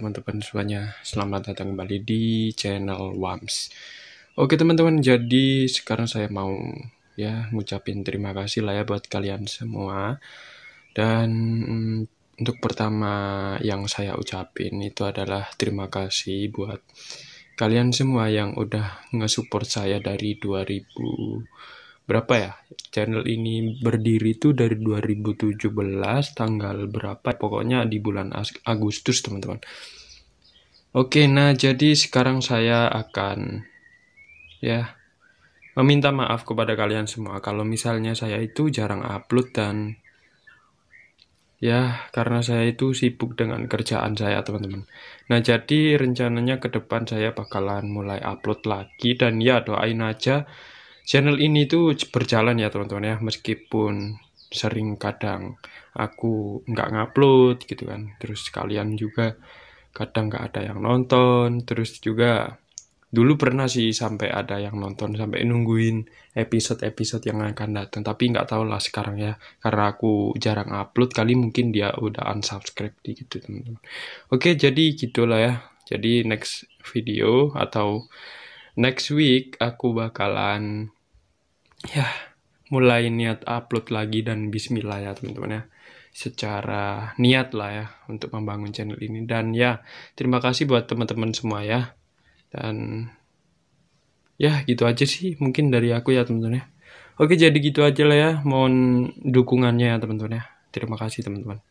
teman-teman semuanya, selamat datang kembali di channel WAMS. Oke teman-teman, jadi sekarang saya mau ya ngucapin terima kasih lah ya buat kalian semua. Dan mm, untuk pertama yang saya ucapin itu adalah terima kasih buat kalian semua yang udah nge-support saya dari 2000 berapa ya channel ini berdiri tuh dari 2017 tanggal berapa pokoknya di bulan Agustus teman-teman Oke nah jadi sekarang saya akan ya meminta maaf kepada kalian semua kalau misalnya saya itu jarang upload dan ya karena saya itu sibuk dengan kerjaan saya teman-teman nah jadi rencananya ke depan saya bakalan mulai upload lagi dan ya doain aja channel ini tuh berjalan ya teman-teman ya meskipun sering kadang aku nggak ngupload gitu kan terus kalian juga kadang nggak ada yang nonton terus juga dulu pernah sih sampai ada yang nonton sampai nungguin episode-episode yang akan datang tapi nggak tahu lah sekarang ya karena aku jarang upload kali mungkin dia udah unsubscribe gitu teman-teman oke jadi gitulah ya jadi next video atau next week aku bakalan ya mulai niat upload lagi dan bismillah ya teman-teman ya secara niat lah ya untuk membangun channel ini dan ya terima kasih buat teman-teman semua ya dan ya gitu aja sih mungkin dari aku ya teman-teman ya oke jadi gitu aja lah ya mohon dukungannya ya teman-teman ya terima kasih teman-teman